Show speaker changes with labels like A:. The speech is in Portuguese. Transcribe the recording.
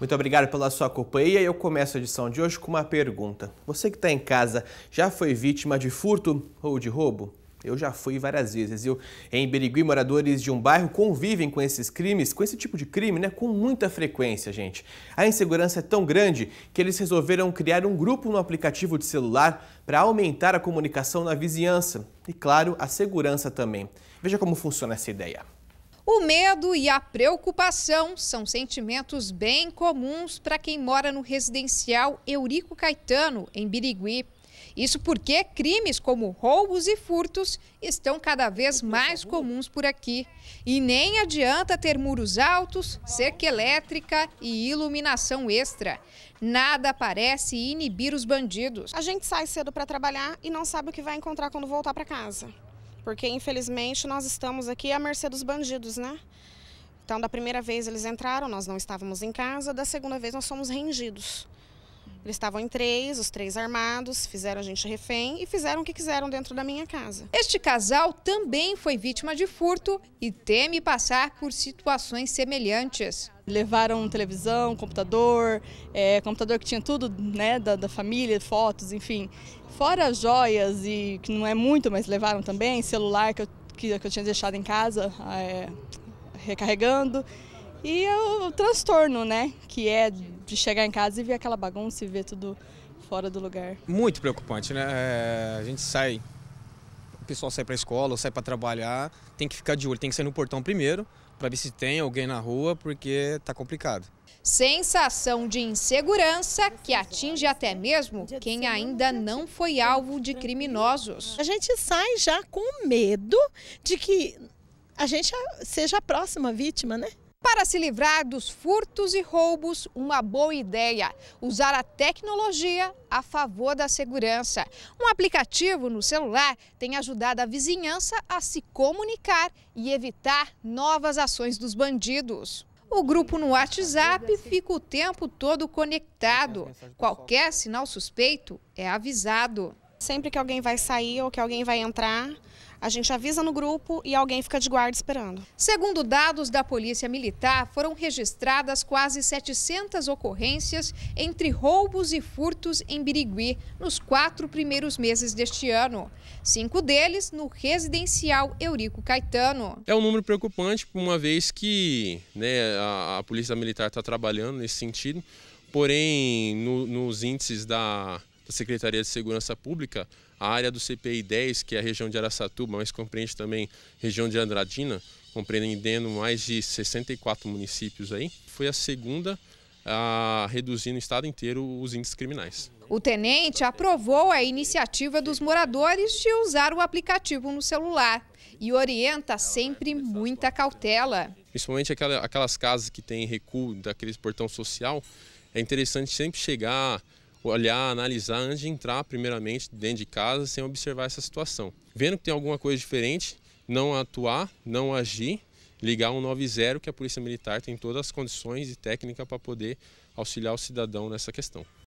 A: Muito obrigado pela sua companhia e eu começo a edição de hoje com uma pergunta. Você que está em casa já foi vítima de furto ou de roubo? Eu já fui várias vezes. Eu, em Berigui, moradores de um bairro convivem com esses crimes, com esse tipo de crime, né, com muita frequência, gente. A insegurança é tão grande que eles resolveram criar um grupo no aplicativo de celular para aumentar a comunicação na vizinhança e, claro, a segurança também. Veja como funciona essa ideia.
B: O medo e a preocupação são sentimentos bem comuns para quem mora no residencial Eurico Caetano, em Birigui. Isso porque crimes como roubos e furtos estão cada vez mais comuns por aqui. E nem adianta ter muros altos, cerca elétrica e
C: iluminação extra. Nada parece inibir os bandidos. A gente sai cedo para trabalhar e não sabe o que vai encontrar quando voltar para casa. Porque, infelizmente, nós estamos aqui à mercê dos bandidos, né? Então, da primeira vez eles entraram, nós não estávamos em casa, da segunda vez nós somos rendidos. Eles estavam em três, os três armados, fizeram a gente refém e fizeram o que quiseram dentro da minha casa. Este casal também foi vítima de furto
D: e teme passar por situações semelhantes. Levaram televisão, computador, é, computador que tinha tudo né, da, da família, fotos, enfim. Fora joias, e que não é muito, mas levaram também, celular que eu, que, que eu tinha deixado em casa, é, recarregando. E é o, transtorno, né? Que é de chegar em casa e ver aquela bagunça e ver tudo fora do lugar.
E: Muito preocupante, né?
A: É, a gente sai, o pessoal sai para escola, sai para trabalhar, tem que ficar de olho, tem que sair no portão primeiro para ver se tem alguém na rua, porque tá complicado.
B: Sensação de insegurança que atinge até mesmo quem ainda não foi alvo de criminosos. A gente sai já com medo de que a gente seja a próxima vítima, né? Para se livrar dos furtos e roubos, uma boa ideia: usar a tecnologia a favor da segurança. Um aplicativo no celular tem ajudado a vizinhança a se comunicar e evitar novas ações dos bandidos. O grupo no WhatsApp fica o
C: tempo todo conectado. Qualquer sinal suspeito é avisado. Sempre que alguém vai sair ou que alguém vai entrar, a gente avisa no grupo e alguém fica de guarda esperando. Segundo dados da Polícia Militar, foram registradas quase 700
B: ocorrências entre roubos e furtos em Birigui nos quatro primeiros meses deste ano. Cinco deles no residencial Eurico Caetano.
E: É um número preocupante, uma vez que né, a, a Polícia Militar está trabalhando nesse sentido, porém no, nos índices da Secretaria de Segurança Pública, a área do CPI 10, que é a região de Araçatuba, mas compreende também região de Andradina, compreendendo mais de 64 municípios aí, foi a segunda a reduzir no estado inteiro os índices criminais.
B: O tenente aprovou a iniciativa dos moradores de usar o aplicativo no celular e orienta sempre muita cautela.
E: Principalmente aquelas casas que têm recuo daquele portão social, é interessante sempre chegar olhar, analisar antes de entrar, primeiramente, dentro de casa, sem observar essa situação. Vendo que tem alguma coisa diferente, não atuar, não agir, ligar 190, que a Polícia Militar tem todas as condições e técnica para poder auxiliar o cidadão nessa questão.